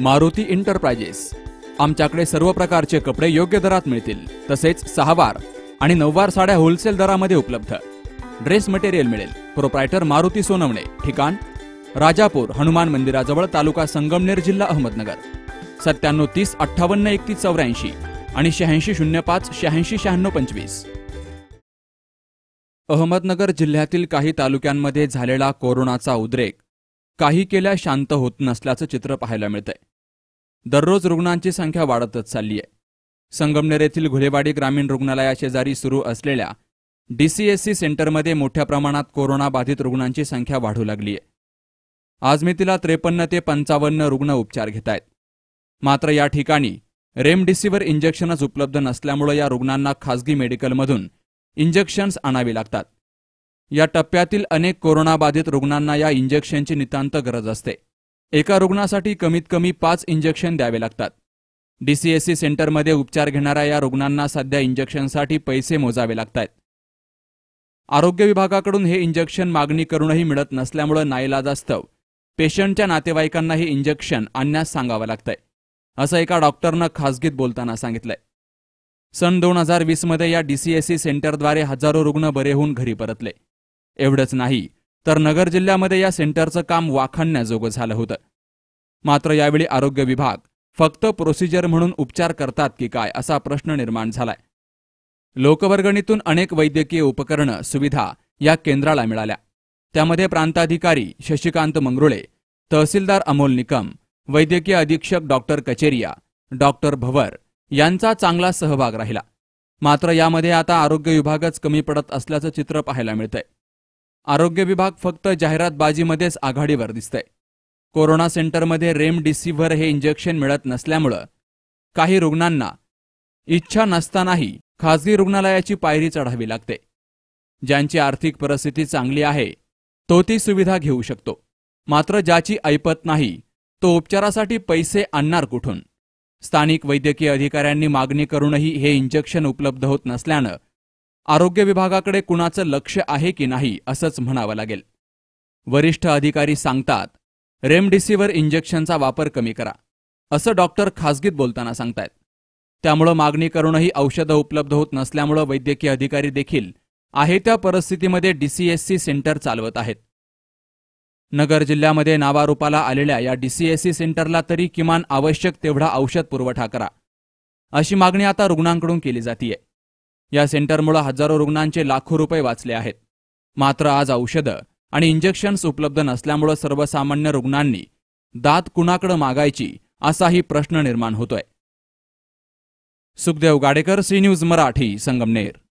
Maruti enterprises आमच्याकडे सर्व प्रकारचे कपडे योग्य दरात मिळतील तसेच सहावार आणि नऊवार साड्या होलसेल दरामध्ये उपलब्ध ड्रेस मटेरियल मिळेल प्रोप्रायटर मारुती सोनवणे ठिकाण राजापूर हनुमान मंदिराजवळ तालुका संगमनेर जिल्हा अहमदनगर सत्त्याण्णव तीस अठ्ठावन्न एकतीस चौऱ्याऐंशी आणि शहाऐंशी शून्य पाच शहाऐंशी शहाण्णव पंचवीस अहमदनगर जिल्ह्यातील काही तालुक्यांमध्ये झालेला कोरोनाचा उद्रेक काही केल्या शांत होत नसल्याचं चित्र पाहायला मिळतंय दररोज रुग्णांची संख्या वाढतच चालली आहे संगमनेर येथील घुलेवाडी ग्रामीण रुग्णालयाशेजारी सुरू असलेल्या डीसीएससी सेंटरमध्ये मोठ्या प्रमाणात कोरोनाबाधित रुग्णांची संख्या वाढू लागली आहे तिला त्रेपन्न ते पंचावन्न रुग्ण उपचार घेत आहेत मात्र या ठिकाणी रेमडिसिव्हिर इंजेक्शनच उपलब्ध नसल्यामुळे या रुग्णांना खासगी मेडिकलमधून इंजेक्शन्स आणावी लागतात या टप्प्यातील अनेक कोरोनाबाधित रुग्णांना या इंजेक्शनची नितांत गरज असते एका रुग्णासाठी कमीत कमी पाच इंजेक्शन द्यावे लागतात डीसीएससी सेंटरमध्ये उपचार घेणाऱ्या या रुग्णांना सध्या इंजेक्शनसाठी पैसे मोजावे लागतात आरोग्य विभागाकडून हे इंजेक्शन मागणी करूनही मिळत नसल्यामुळे नाईलाजास्तव पेशंटच्या नातेवाईकांना हे इंजेक्शन आणण्यास सांगावं लागतंय असं एका डॉक्टरनं खासगीत बोलताना सांगितलंय सन दोन हजार वीसमध्ये या डीसीएससी सेंटरद्वारे हजारो रुग्ण बरे होऊन घरी परतले एवढंच नाही तर नगर जिल्ह्यामध्ये या सेंटरचं काम वाखाणण्याजोगं झालं होतं मात्र यावेळी आरोग्य विभाग फक्त प्रोसिजर म्हणून उपचार करतात की काय असा प्रश्न निर्माण झालाय लोकवर्गणीतून अनेक वैद्यकीय उपकरणं सुविधा या केंद्राला मिळाल्या त्यामध्ये प्रांताधिकारी शशिकांत मंगरुळे तहसीलदार अमोल निकम वैद्यकीय अधीक्षक डॉक्टर कचेरिया डॉक्टर भवर यांचा चांगला सहभाग राहिला मात्र यामध्ये आता आरोग्य विभागच कमी पडत असल्याचं चित्र पाहायला मिळतंय आरोग्य विभाग फक्त जाहिरातबाजीमध्येच आघाडीवर दिसतंय कोरोना सेंटरमध्ये रेमडिसिव्हर हे इंजेक्शन मिळत नसल्यामुळं काही रुग्णांना इच्छा नसतानाही खाजगी रुग्णालयाची पायरी चढावी लागते ज्यांची आर्थिक परिस्थिती चांगली आहे तो ती सुविधा घेऊ शकतो मात्र ज्याची ऐपत नाही तो उपचारासाठी पैसे आणणार कुठून स्थानिक वैद्यकीय अधिकाऱ्यांनी मागणी करूनही हे इंजेक्शन उपलब्ध होत नसल्यानं आरोग्य विभागाकडे कुणाचं लक्ष आहे की नाही असंच म्हणावं लागेल वरिष्ठ अधिकारी सांगतात रेमडिसिव्हर इंजेक्शनचा वापर कमी करा असं डॉक्टर खासगीत बोलताना सांगतायत त्यामुळं मागणी करूनही औषधं उपलब्ध होत नसल्यामुळं वैद्यकीय अधिकारी देखील आहे त्या परिस्थितीमध्ये डीसीएससी सेंटर चालवत आहेत नगर जिल्ह्यामध्ये नावारूपाला आलेल्या या डीसीएससी सेंटरला तरी किमान आवश्यक तेवढा औषध पुरवठा करा अशी मागणी आता रुग्णांकडून केली जातीय या सेंटरमुळे हजारो रुग्णांचे लाखो रुपये वाचले आहेत मात्र आज औषधं आणि इंजेक्शन्स उपलब्ध नसल्यामुळे सर्वसामान्य रुग्णांनी दात कुणाकडे मागायची असाही प्रश्न निर्माण होतोय सुखदेव गाडेकर सी न्यूज मराठी संगमनेर